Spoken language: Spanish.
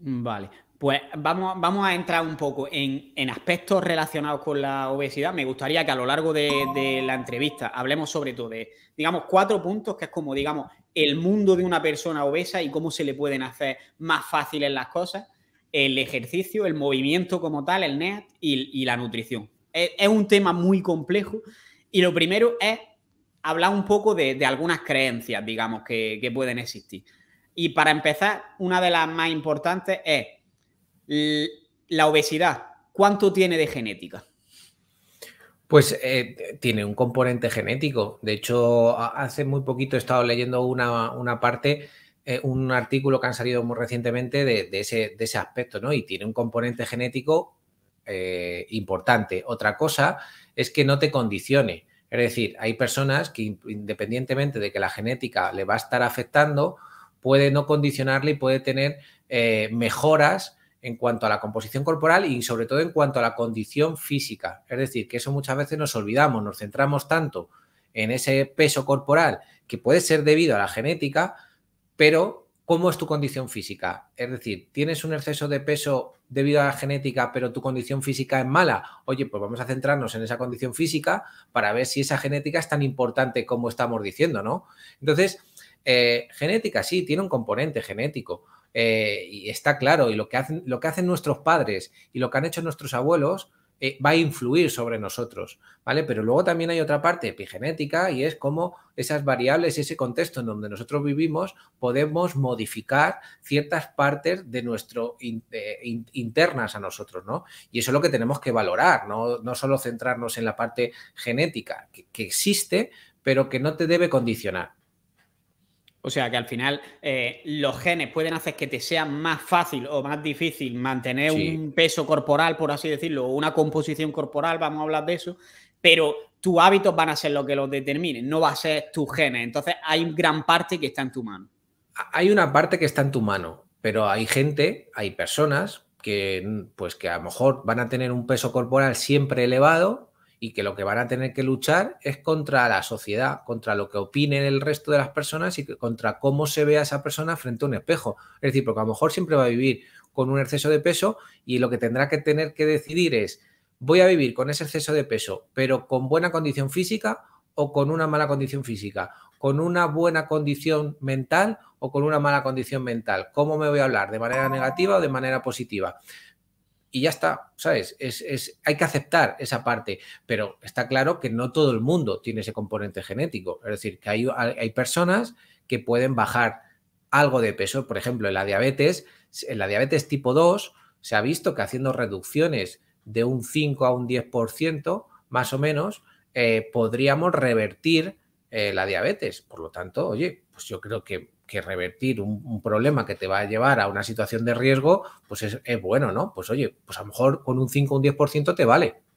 Vale, pues vamos, a entrar un poco en, aspectos relacionados con la obesidad. Me gustaría que a lo largo de, la entrevista hablemos sobre todo de, digamos, cuatro puntos que es como, digamos, el mundo de una persona obesa y cómo se le pueden hacer más fáciles las cosas, el ejercicio, el movimiento como tal, el NEAT y, la nutrición. Es, un tema muy complejo y lo primero es hablar un poco de, algunas creencias, digamos, que, que pueden existir. Y para empezar, una de las más importantes es la obesidad. ¿Cuánto tiene de genética? Pues eh, tiene un componente genético. De hecho, hace muy poquito he estado leyendo una, parte, eh, un artículo que han salido muy recientemente de, ese, aspecto, ¿no? Y tiene un componente genético eh, importante. Otra cosa es que no te condicione. Es decir, hay personas que independientemente de que la genética le va a estar afectando, puede no condicionarle y puede tener eh, mejoras en cuanto a la composición corporal y sobre todo en cuanto a la condición física. Es decir, que eso muchas veces nos olvidamos, nos centramos tanto en ese peso corporal que puede ser debido a la genética, pero ¿cómo es tu condición física? Es decir, ¿tienes un exceso de peso debido a la genética, pero tu condición física es mala? Oye, pues vamos a centrarnos en esa condición física para ver si esa genética es tan importante como estamos diciendo, ¿no? Entonces, eh, genética, sí, tiene un componente genético. Eh, y está claro, y lo que, hacen, lo que hacen nuestros padres y lo que han hecho nuestros abuelos eh, va a influir sobre nosotros, ¿vale? Pero luego también hay otra parte epigenética y es cómo esas variables ese contexto en donde nosotros vivimos podemos modificar ciertas partes de nuestro internas a nosotros, ¿no? Y eso es lo que tenemos que valorar, no, solo centrarnos en la parte genética que existe, pero que no te debe condicionar. O sea que al final eh, los genes pueden hacer que te sea más fácil o más difícil mantener un peso corporal, por así decirlo, o una composición corporal, vamos a hablar de eso, pero tus hábitos van a ser lo que los determinen, no va a ser tus genes. Entonces hay gran parte que está en tu mano. Hay una parte que está en tu mano, pero hay gente, hay personas que pues que a lo mejor van a tener un peso corporal siempre elevado, y que lo que van a tener que luchar es contra la sociedad, contra lo que opinen el resto de las personas y contra cómo se ve a esa persona frente a un espejo. Es decir, porque a lo mejor siempre va a vivir con un exceso de peso y lo que tendrá que tener que decidir es, voy a vivir con ese exceso de peso, pero con buena condición física o con una mala condición física, con una buena condición mental o con una mala condición mental, cómo me voy a hablar, de manera negativa o de manera positiva y ya está, ¿sabes? Es, hay que aceptar esa parte, pero está claro que no todo el mundo tiene ese componente genético, es decir, que hay, hay personas que pueden bajar algo de peso, por ejemplo, en la diabetes, en la diabetes tipo 2 se ha visto que haciendo reducciones de un 5 a un 10%, más o menos, eh, podríamos revertir eh, la diabetes. Por lo tanto, oye, pues yo creo que, que revertir un, problema que te va a llevar a una situación de riesgo, pues es, es, bueno, ¿no? Pues oye, pues a lo mejor con un 5 o un 10% te vale.